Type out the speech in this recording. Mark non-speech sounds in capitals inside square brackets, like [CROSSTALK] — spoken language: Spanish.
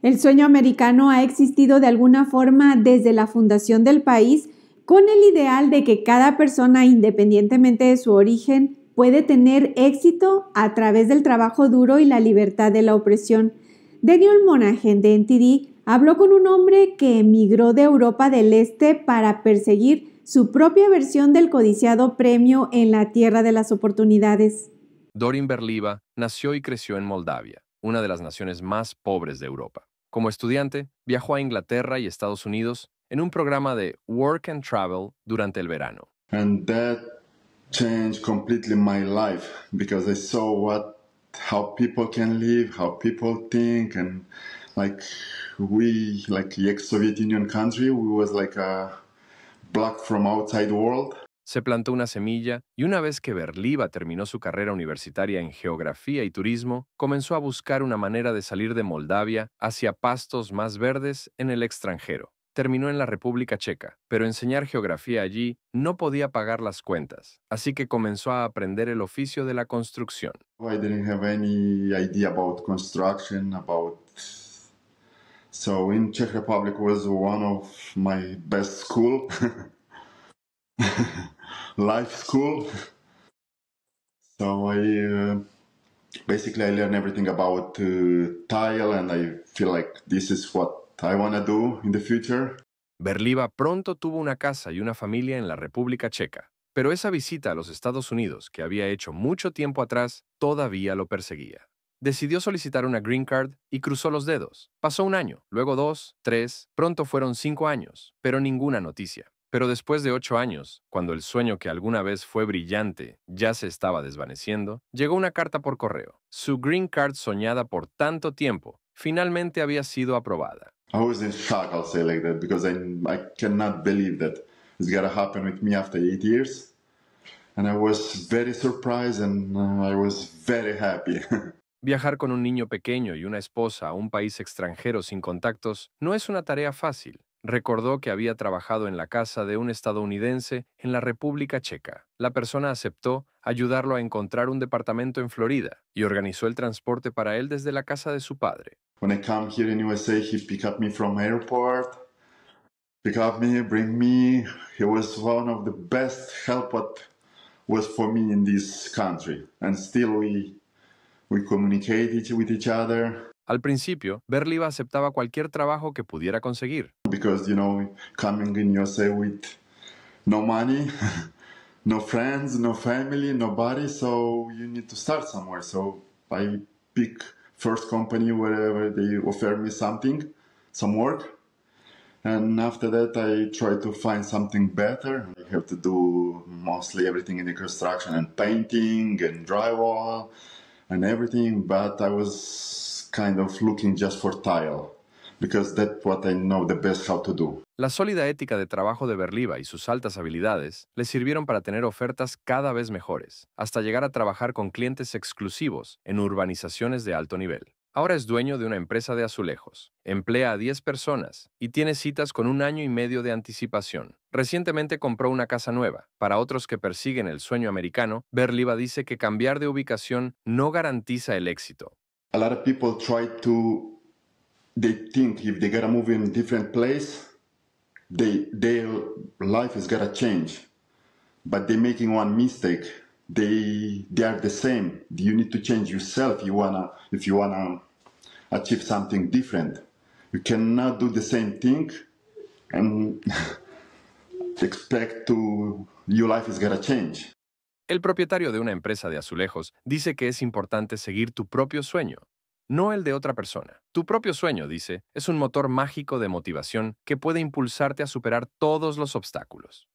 El sueño americano ha existido de alguna forma desde la fundación del país con el ideal de que cada persona, independientemente de su origen, puede tener éxito a través del trabajo duro y la libertad de la opresión. Daniel Monaghan de NTD habló con un hombre que emigró de Europa del Este para perseguir su propia versión del codiciado premio en la Tierra de las Oportunidades. Dorin Berliva nació y creció en Moldavia, una de las naciones más pobres de Europa. Como estudiante, viajó a Inglaterra y Estados Unidos en un programa de Work and Travel durante el verano. And that changed completely my life because I saw what how people can live, how people think and like we like the ex-Soviet Union country, we was like a block from outside world se plantó una semilla y una vez que Berliva terminó su carrera universitaria en geografía y turismo, comenzó a buscar una manera de salir de Moldavia hacia pastos más verdes en el extranjero. Terminó en la República Checa, pero enseñar geografía allí no podía pagar las cuentas, así que comenzó a aprender el oficio de la construcción. I didn't have any idea about construction, about so in Czech Republic was one of my best school. [LAUGHS] life school. So I uh, basically I learn everything about uh, tile and I feel like this is what I want to do in the future. Berliva pronto tuvo una casa y una familia en la República Checa, pero esa visita a los Estados Unidos que había hecho mucho tiempo atrás todavía lo perseguía. Decidió solicitar una green card y cruzó los dedos. Pasó un año, luego dos, tres, pronto fueron cinco años, pero ninguna noticia. Pero después de ocho años, cuando el sueño que alguna vez fue brillante ya se estaba desvaneciendo, llegó una carta por correo. Su green card soñada por tanto tiempo finalmente había sido aprobada. I Viajar con un niño pequeño y una esposa a un país extranjero sin contactos no es una tarea fácil, Recordó que había trabajado en la casa de un estadounidense en la República Checa. La persona aceptó ayudarlo a encontrar un departamento en Florida y organizó el transporte para él desde la casa de su padre. Al principio, Berliba aceptaba cualquier trabajo que pudiera conseguir, because you know coming in USA with no money, [LAUGHS] no friends, no family, nobody. So you need to start somewhere. So I pick first company wherever they offer me something, some work, and after that I try to find something better. I have to do mostly everything in the construction and painting and drywall and everything, but I was kind of looking just for tile because that's what I know the best how to do. La sólida ética de trabajo de Berliva y sus altas habilidades le sirvieron para tener ofertas cada vez mejores, hasta llegar a trabajar con clientes exclusivos en urbanizaciones de alto nivel. Ahora es dueño de una empresa de azulejos, emplea a 10 personas y tiene citas con un año y medio de anticipación. Recientemente compró una casa nueva. Para otros que persiguen el sueño americano, Berliva dice que cambiar de ubicación no garantiza el éxito. they think if they gotta move in different place, they their life is gotta change. But they're making one mistake. They they are the same. You need to change yourself. You wanna if you wanna achieve something different. You cannot do the same thing and [LAUGHS] expect to your life is gonna change. El propietario de una empresa de azulejos dice que es importante seguir tu propio sueño, no el de otra persona. Tu propio sueño, dice, es un motor mágico de motivación que puede impulsarte a superar todos los obstáculos.